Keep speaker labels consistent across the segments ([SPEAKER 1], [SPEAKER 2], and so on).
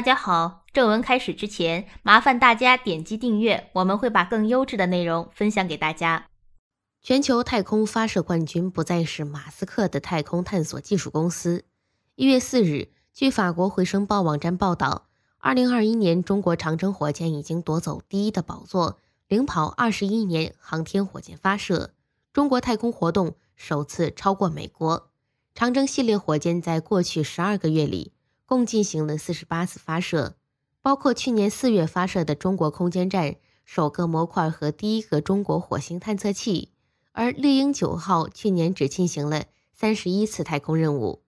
[SPEAKER 1] 大家好，正文开始之前，麻烦大家点击订阅，我们会把更优质的内容分享给大家。全球太空发射冠军不再是马斯克的太空探索技术公司。一月四日，据法国《回声报》网站报道，二零二一年中国长征火箭已经夺走第一的宝座，领跑二十一年航天火箭发射，中国太空活动首次超过美国。长征系列火箭在过去十二个月里。共进行了四十八次发射，包括去年四月发射的中国空间站首个模块和第一个中国火星探测器。而猎鹰九号去年只进行了三十一次太空任务。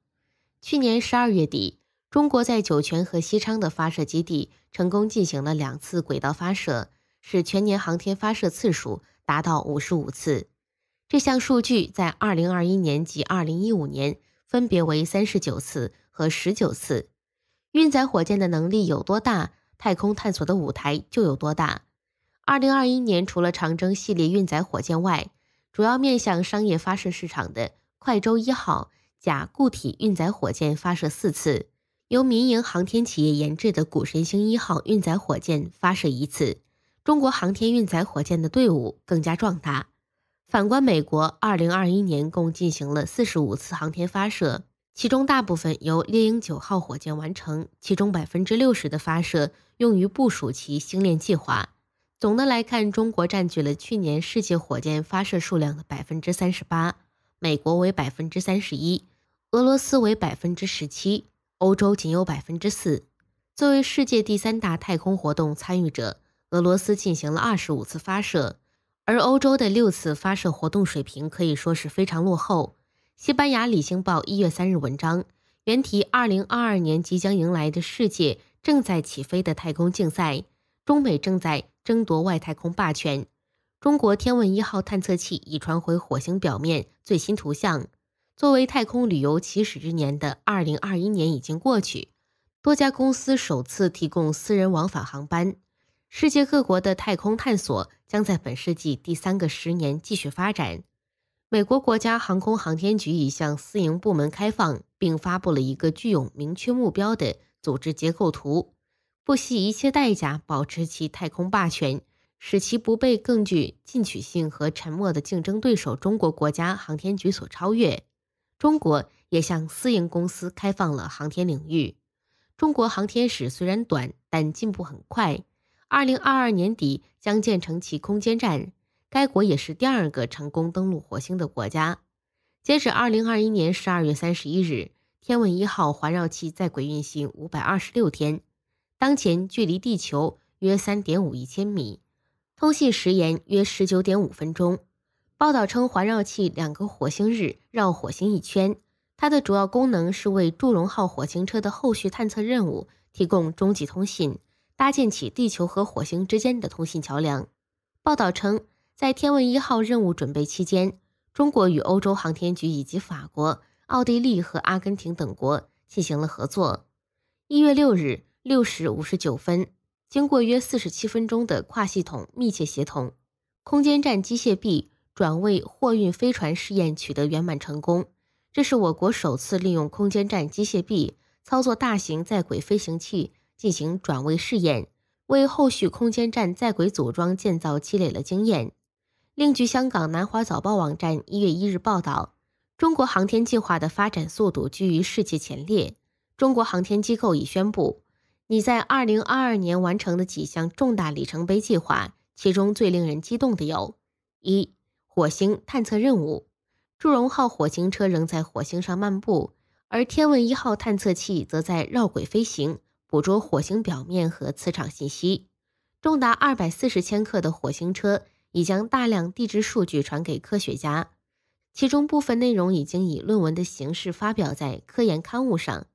[SPEAKER 1] 去年十二月底，中国在酒泉和西昌的发射基地成功进行了两次轨道发射，使全年航天发射次数达到五十五次。这项数据在二零二一年及二零一五年分别为三十九次。和十九次，运载火箭的能力有多大，太空探索的舞台就有多大。二零二一年，除了长征系列运载火箭外，主要面向商业发射市场的快舟一号甲固体运载火箭发射四次，由民营航天企业研制的谷神星一号运载火箭发射一次。中国航天运载火箭的队伍更加壮大。反观美国，二零二一年共进行了四十五次航天发射。其中大部分由猎鹰九号火箭完成，其中百分之六十的发射用于部署其星链计划。总的来看，中国占据了去年世界火箭发射数量的百分之三十八，美国为百分之三十一，俄罗斯为百分之十七，欧洲仅有百分之四。作为世界第三大太空活动参与者，俄罗斯进行了二十五次发射，而欧洲的六次发射活动水平可以说是非常落后。西班牙《理性报》一月三日文章，原题：二零二二年即将迎来的世界正在起飞的太空竞赛，中美正在争夺外太空霸权。中国天问一号探测器已传回火星表面最新图像。作为太空旅游起始之年的二零二一年已经过去，多家公司首次提供私人往返航班。世界各国的太空探索将在本世纪第三个十年继续发展。美国国家航空航天局已向私营部门开放，并发布了一个具有明确目标的组织结构图，不惜一切代价保持其太空霸权，使其不被更具进取性和沉默的竞争对手中国国家航天局所超越。中国也向私营公司开放了航天领域。中国航天史虽然短，但进步很快。二零二二年底将建成其空间站。该国也是第二个成功登陆火星的国家。截止二零二一年十二月三十一日，天问一号环绕器在轨运行五百二十六天，当前距离地球约三点五亿千米，通信时延约十九点五分钟。报道称，环绕器两个火星日绕火星一圈，它的主要功能是为祝融号火星车的后续探测任务提供中继通信，搭建起地球和火星之间的通信桥梁。报道称。在天问一号任务准备期间，中国与欧洲航天局以及法国、奥地利和阿根廷等国进行了合作。一月六日六时五十九分，经过约四十七分钟的跨系统密切协同，空间站机械臂转位货运飞船试验取得圆满成功。这是我国首次利用空间站机械臂操作大型在轨飞行器进行转位试验，为后续空间站在轨组装建造积累了经验。另据香港南华早报网站一月一日报道，中国航天计划的发展速度居于世界前列。中国航天机构已宣布，你在二零二二年完成的几项重大里程碑计划，其中最令人激动的有：一、火星探测任务，祝融号火星车仍在火星上漫步，而天问一号探测器则在绕轨飞行，捕捉火星表面和磁场信息。重达二百四十千克的火星车。已将大量地质数据传给科学家，其中部分内容已经以论文的形式发表在科研刊物上。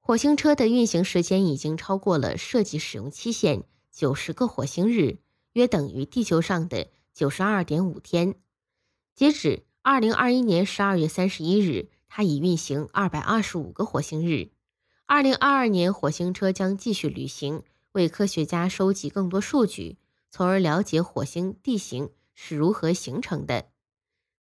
[SPEAKER 1] 火星车的运行时间已经超过了设计使用期限，九十个火星日，约等于地球上的九十二点五天。截止二零二一年十二月三十一日，它已运行二百二十五个火星日。二零二二年，火星车将继续旅行，为科学家收集更多数据。从而了解火星地形是如何形成的。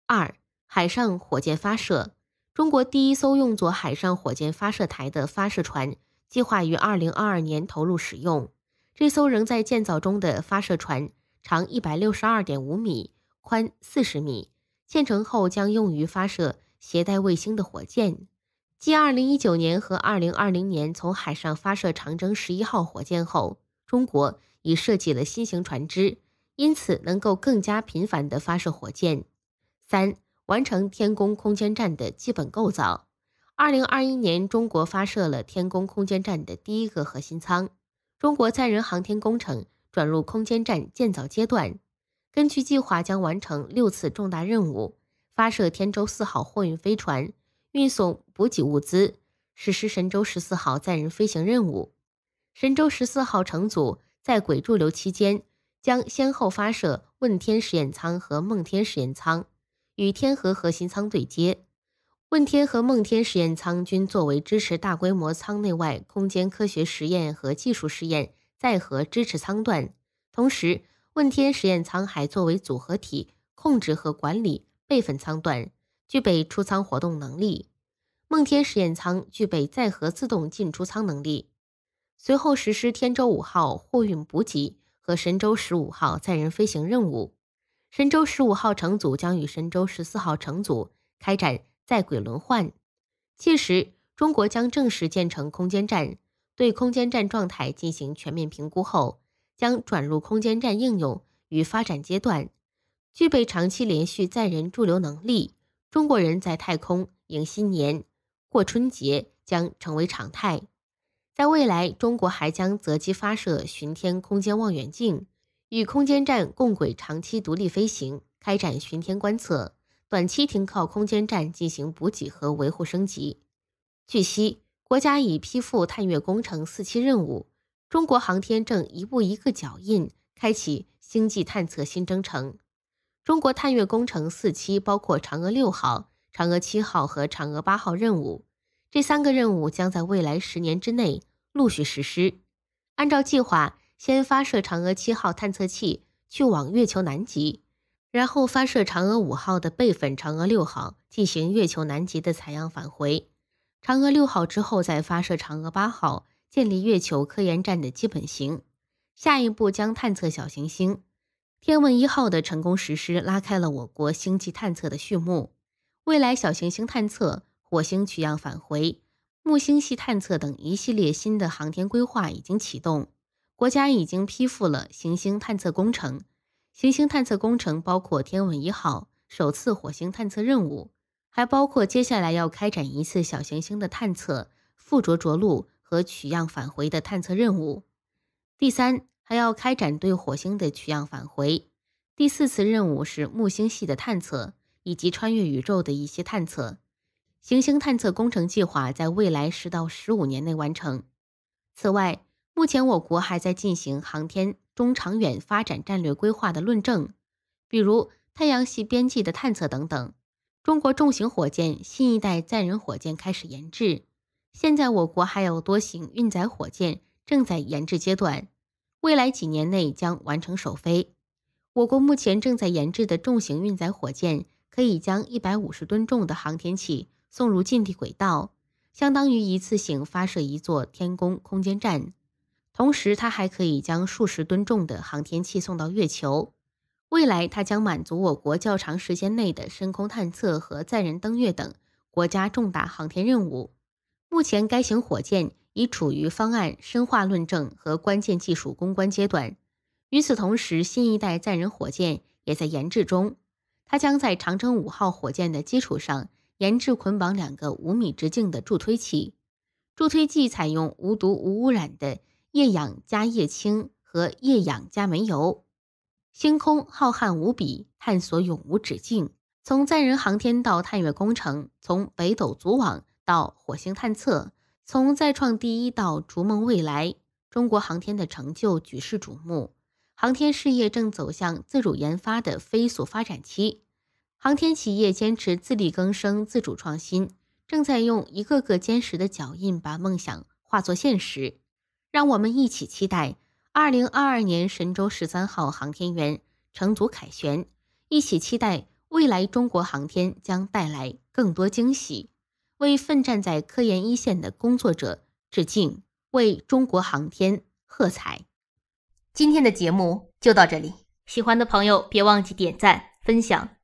[SPEAKER 1] 二，海上火箭发射，中国第一艘用作海上火箭发射台的发射船，计划于二零二二年投入使用。这艘仍在建造中的发射船，长一百六十二点五米，宽四十米，建成后将用于发射携带卫星的火箭。继二零一九年和二零二零年从海上发射长征十一号火箭后，中国。已设计了新型船只，因此能够更加频繁地发射火箭。三、完成天宫空间站的基本构造。二零二一年，中国发射了天宫空间站的第一个核心舱。中国载人航天工程转入空间站建造阶段。根据计划，将完成六次重大任务：发射天舟四号货运飞船，运送补给物资；实施神舟十四号载人飞行任务。神舟十四号乘组。在轨驻留期间，将先后发射问天实验舱和梦天实验舱，与天河核心舱对接。问天和梦天实验舱均作为支持大规模舱内外空间科学实验和技术试验载荷支持舱段，同时，问天实验舱还作为组合体控制和管理备份舱段，具备出舱活动能力。梦天实验舱具备载荷自动进出舱能力。随后实施天舟五号货运补给和神舟十五号载人飞行任务，神舟十五号乘组将与神舟十四号乘组开展在轨轮换。届时，中国将正式建成空间站，对空间站状态进行全面评估后，将转入空间站应用与发展阶段，具备长期连续载人驻留能力。中国人在太空迎新年、过春节将成为常态。在未来，中国还将择机发射巡天空间望远镜，与空间站共轨长期独立飞行，开展巡天观测；短期停靠空间站进行补给和维护升级。据悉，国家已批复探月工程四期任务，中国航天正一步一个脚印，开启星际探测新征程。中国探月工程四期包括嫦娥六号、嫦娥七号和嫦娥八号任务。这三个任务将在未来十年之内陆续实施。按照计划，先发射嫦娥七号探测器去往月球南极，然后发射嫦娥五号的备份嫦娥六号进行月球南极的采样返回。嫦娥六号之后再发射嫦娥八号，建立月球科研站的基本型。下一步将探测小行星。天问一号的成功实施拉开了我国星际探测的序幕。未来小行星探测。火星取样返回、木星系探测等一系列新的航天规划已经启动。国家已经批复了行星探测工程。行星探测工程包括天问一号首次火星探测任务，还包括接下来要开展一次小行星的探测、附着着陆和取样返回的探测任务。第三，还要开展对火星的取样返回。第四次任务是木星系的探测以及穿越宇宙的一些探测。行星探测工程计划在未来十到十五年内完成。此外，目前我国还在进行航天中长远发展战略规划的论证，比如太阳系边际的探测等等。中国重型火箭新一代载人火箭开始研制，现在我国还有多型运载火箭正在研制阶段，未来几年内将完成首飞。我国目前正在研制的重型运载火箭可以将一百五十吨重的航天器。送入近地轨道，相当于一次性发射一座天宫空间站。同时，它还可以将数十吨重的航天器送到月球。未来，它将满足我国较长时间内的深空探测和载人登月等国家重大航天任务。目前，该型火箭已处于方案深化论证和关键技术攻关阶段。与此同时，新一代载人火箭也在研制中，它将在长征五号火箭的基础上。研制捆绑两个五米直径的助推器，助推剂采用无毒无污染的液氧加液氢和液氧加煤油。星空浩瀚无比，探索永无止境。从载人航天到探月工程，从北斗组网到火星探测，从再创第一到逐梦未来，中国航天的成就举世瞩目。航天事业正走向自主研发的飞速发展期。航天企业坚持自力更生、自主创新，正在用一个个坚实的脚印把梦想化作现实。让我们一起期待二零二二年神舟十三号航天员乘组凯旋，一起期待未来中国航天将带来更多惊喜。为奋战在科研一线的工作者致敬，为中国航天喝彩！今天的节目就到这里，喜欢的朋友别忘记点赞、分享。